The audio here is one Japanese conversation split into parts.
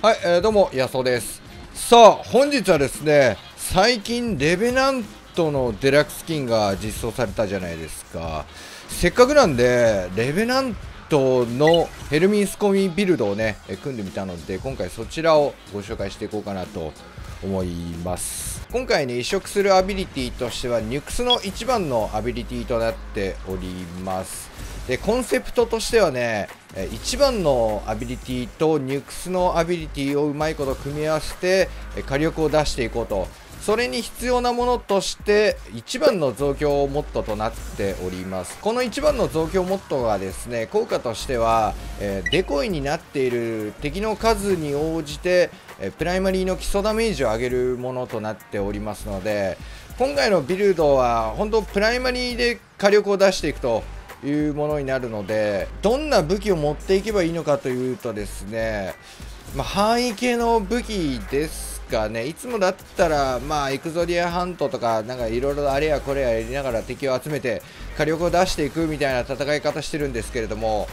はい、えー、どうも、やそです。さあ、本日はですね、最近、レベナントのデラックス金が実装されたじゃないですか。せっかくなんで、レベナントのヘルミンスコミビルドをね、組んでみたので、今回そちらをご紹介していこうかなと思います。今回ね、移植するアビリティとしては、ニュクスの一番のアビリティとなっております。でコンセプトとしてはね一番のアビリティとニュクスのアビリティをうまいこと組み合わせて火力を出していこうとそれに必要なものとして一番の増強モッドとなっておりますこの一番の増強モットはですね効果としては、えデコイになっている敵の数に応じて、えプライマリーの基礎ダメージを上げるものとなっておりますので今回のビルドは本当プライマリーで火力を出していくというものになるのでどんな武器を持っていけばいいのかというとですね、まあ、範囲系の武器ですかねいつもだったら、まあ、エクゾディアハントとかなんかいろいろあれやこれややりながら敵を集めて火力を出していくみたいな戦い方してるんですけれども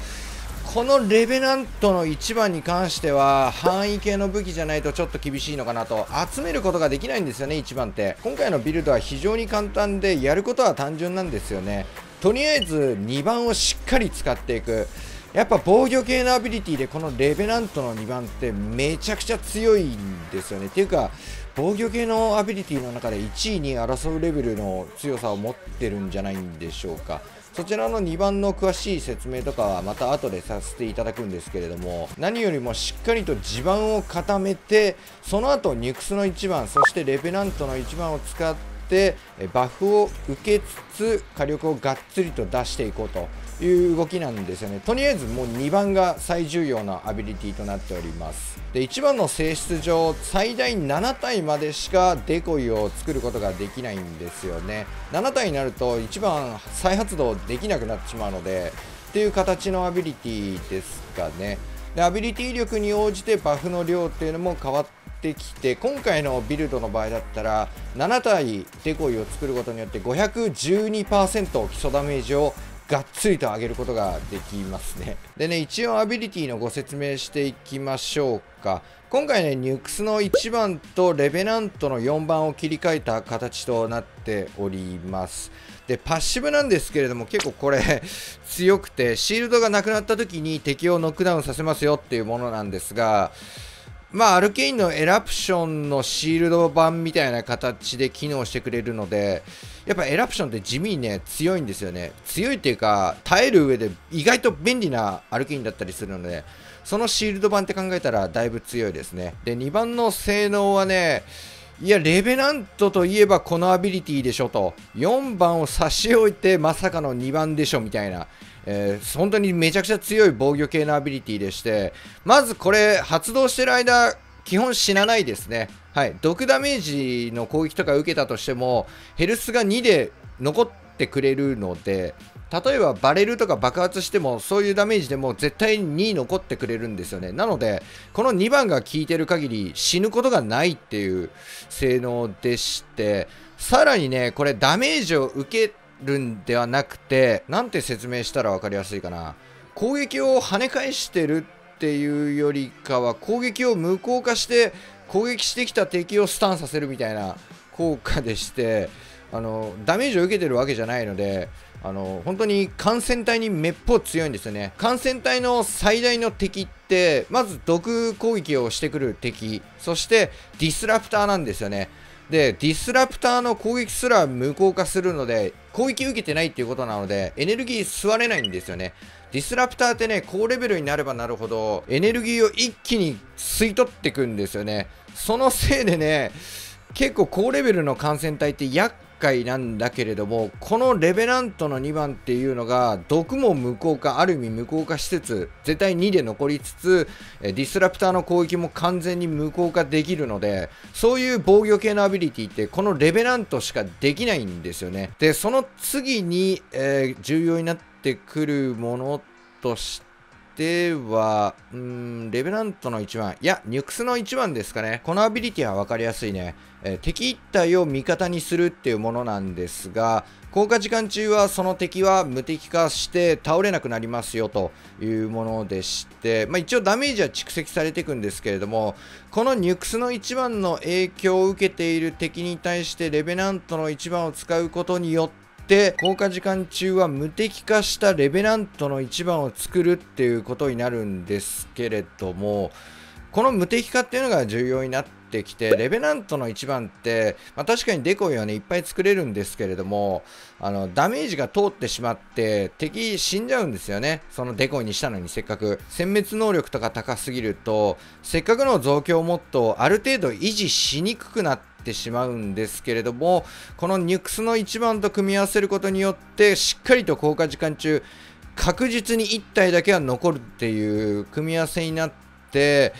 このレベナントの1番に関しては範囲系の武器じゃないとちょっと厳しいのかなと集めることができないんですよね1番って今回のビルドは非常に簡単でやることは単純なんですよねとりあえず2番をしっかり使っていくやっぱ防御系のアビリティでこのレベラントの2番ってめちゃくちゃ強いんですよね。っていうか防御系のアビリティの中で1位に争うレベルの強さを持ってるんじゃないんでしょうか。そちらの2番の詳しい説明とかはまた後でさせていただくんですけれども何よりもしっかりと地盤を固めてその後ニュクスの1番そしてレベナントの1番を使ってってバフを受けつつ火力をがっつりと出していこうという動きなんですよねとりあえずもう2番が最重要なアビリティとなっておりますで1番の性質上最大7体までしかデコイを作ることができないんですよね7体になると1番再発動できなくなってしまうのでっていう形のアビリティですかねでアビリティ力に応じてバフの量っていうのも変わってってきて今回のビルドの場合だったら7体デコイを作ることによって512%基礎ダメージをがっつりと上げることができますね。でね、一応アビリティのご説明していきましょうか。今回ね、ニュクスの1番とレベナントの4番を切り替えた形となっております。で、パッシブなんですけれども、結構これ強くて、シールドがなくなった時に敵をノックダウンさせますよっていうものなんですが、まあ、アルケインのエラプションのシールド版みたいな形で機能してくれるので、やっぱエラプションって地味にね、強いんですよね。強いっていうか、耐える上で意外と便利なアルケインだったりするので、そのシールド版って考えたらだいぶ強いですね。で、2番の性能はね、いや、レベナントといえばこのアビリティでしょと、4番を差し置いてまさかの2番でしょみたいな。えー、本当にめちゃくちゃ強い防御系のアビリティでして、まずこれ発動してる間、基本死なないですね。はい。毒ダメージの攻撃とか受けたとしても、ヘルスが2で残ってくれるので、例えばバレルとか爆発してもそういうダメージでも絶対に2残ってくれるんですよねなのでこの2番が効いてる限り死ぬことがないっていう性能でしてさらにねこれダメージを受けるんではなくて、なんて説明したら分かりやすいかな。攻撃を跳ね返してるっていうよりかは、攻撃を無効化して、攻撃してきた敵をスタンさせるみたいな効果でして、あのダメージを受けてるわけじゃないので、あの本当に感染体にめっぽう強いんですよね。感染体の最大の敵って、まず毒攻撃をしてくる敵、そしてディスラプターなんですよね。で、ディスラプターの攻撃すら無効化するので、攻撃受けてないっていうことなので、エネルギー吸われないんですよね。ディスラプターってね、高レベルになればなるほど、エネルギーを一気に吸い取ってくんですよね。そのせいでね、結構高レベルの感染体って厄回なんだけれどもこのレベラントの2番っていうのが毒も無効化ある意味無効化しつつ絶対2で残りつつディスラプターの攻撃も完全に無効化できるのでそういう防御系のアビリティってこのレベラントしかできないんですよねでその次に、えー、重要になってくるものとしてでは、うん、レベラントの1番。いや、ニュクスの1番ですかね。このアビリティは分かりやすいね。えー、敵一体を味方にするっていうものなんですが、効果時間中はその敵は無敵化して倒れなくなりますよというものでして、まあ、一応ダメージは蓄積されていくんですけれども、このニュクスの1番の影響を受けている敵に対してレベナントの1番を使うことによって、、効果時間中は無敵化したレベラントの1番を作るっていうことになるんですけれども、この無敵化っていうのが重要になってきて、レベラントの1番って、まあ、確かにデコイはね、いっぱい作れるんですけれども、あの、ダメージが通ってしまって、敵死んじゃうんですよね。そのデコイにしたのにせっかく。殲滅能力とか高すぎると、せっかくの増強モッドをある程度維持しにくくなって、ってしまうんですけれども、このニュクスの1番と組み合わせることによって、しっかりと効果時間中、確実に1体だけは残るっていう組み合わせになって、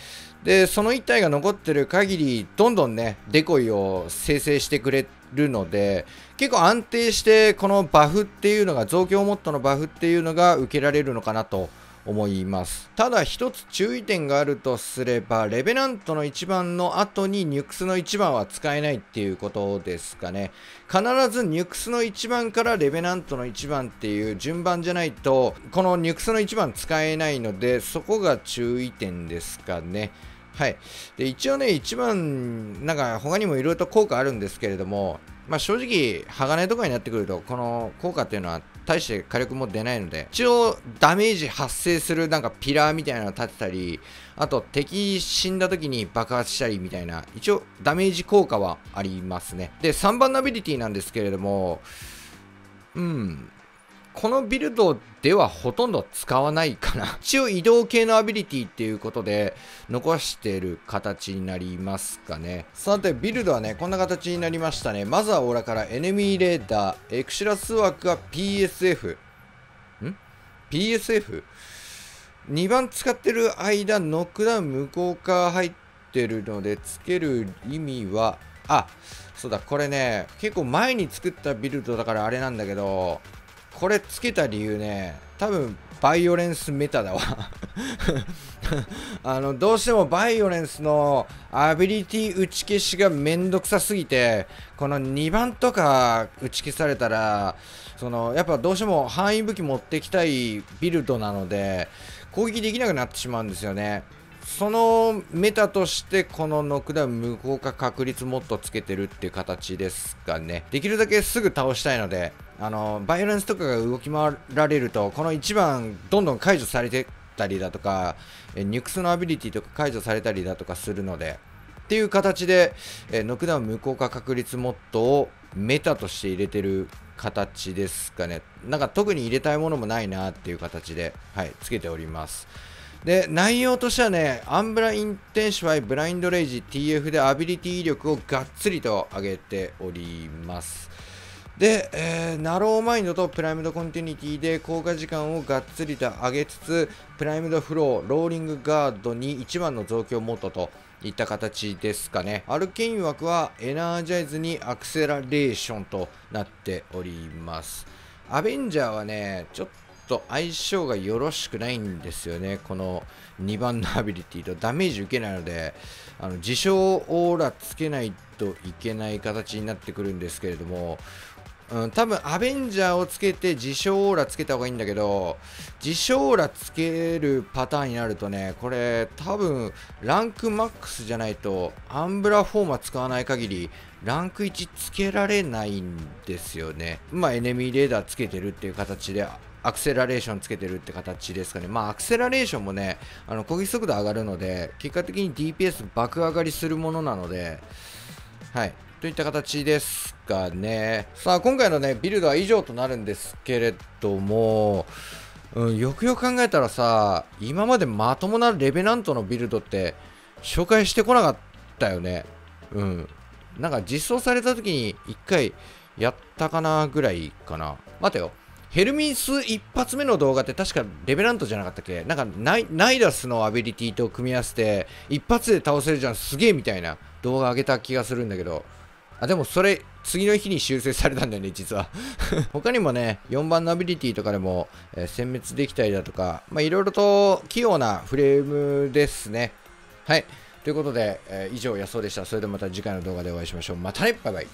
で、その1体が残ってる限り、どんどんね、デコイを生成してくれるので、結構安定して、このバフっていうのが、増強モッドのバフっていうのが受けられるのかなと。思います。ただ一つ注意点があるとすれば、レベナントの1番の後にニュクスの1番は使えないっていうことですかね。必ずニュクスの1番からレベナントの1番っていう順番じゃないと、このニュクスの1番使えないので、そこが注意点ですかね。はい、で一応ね、一番、なんか他にもいろいろと効果あるんですけれども、まあ、正直、鋼とかになってくると、この効果っていうのは大して火力も出ないので、一応ダメージ発生するなんかピラーみたいなの立てたり、あと敵死んだ時に爆発したりみたいな、一応ダメージ効果はありますね。で、3番のアビリティなんですけれども、うん、このビルドではほとんど使わないかな。一応移動系のアビリティっていうことで残してる形になりますかね。さて、ビルドはね、こんな形になりましたね。まずはオーラからエネミーレーダー、エクシラス枠は PSF。ん ?PSF? 2番使ってる間、ノックダウン無効化入ってるので、つける意味は、あ、そうだ、これね、結構前に作ったビルドだからあれなんだけど、これつけた理由ね多分バイオレンスメタだわ あのどうしてもバイオレンスのアビリティ打ち消しがめんどくさすぎてこの2番とか打ち消されたらそのやっぱどうしても範囲武器持ってきたいビルドなので攻撃できなくなってしまうんですよねそのメタとしてこのノックダウン無効化確率もっとつけてるっていう形ですかね。できるだけすぐ倒したいので、あの、バイオレンスとかが動き回られると、この1番どんどん解除されてたりだとか、ニュクスのアビリティとか解除されたりだとかするので、っていう形で、えノックダウン無効化確率モッドをメタとして入れてる形ですかね。なんか特に入れたいものもないなっていう形で、はい、つけております。で、内容としてはね、アンブラインテンシファイブラインドレイジ TF でアビリティ威力をがっつりと上げております。で、えー、ナローマインドとプライムドコンティニティで効果時間をがっつりと上げつつ、プライムドフロー、ローリングガードに一番の増強を持ったといった形ですかね。アルケイン枠はエナージャイズにアクセラレーションとなっております。アベンジャーはね、ちょっと相性がよろしくないんですよね、この2番のアビリティとダメージ受けないので、あの自称オーラつけないといけない形になってくるんですけれども、うん、多分アベンジャーをつけて自称オーラつけた方がいいんだけど、自称オーラつけるパターンになるとね、これ多分ランクマックスじゃないとアンブラフォーマー使わない限りランク1つけられないんですよね。まあエネミーレーダーつけてるっていう形でアクセラレーションつけてるって形ですかね。まあ、アクセラレーションもね、あの攻撃速度上がるので、結果的に DPS 爆上がりするものなので、はい。といった形ですかね。さあ、今回のね、ビルドは以上となるんですけれども、うん、よくよく考えたらさ、今までまともなレベナントのビルドって紹介してこなかったよね。うん。なんか実装された時に1回やったかなぐらいかな。待てよ。ヘルミス一発目の動画って確かレベラントじゃなかったっけなんかナイナイダスのアビリティと組み合わせて一発で倒せるじゃんすげえみたいな動画上げた気がするんだけどあでもそれ次の日に修正されたんだよね実は 他にもね4番のアビリティとかでも、えー、殲滅できたりだとかまあいろいろと器用なフレームですねはいということで、えー、以上野草でしたそれではまた次回の動画でお会いしましょうまたねバイバイ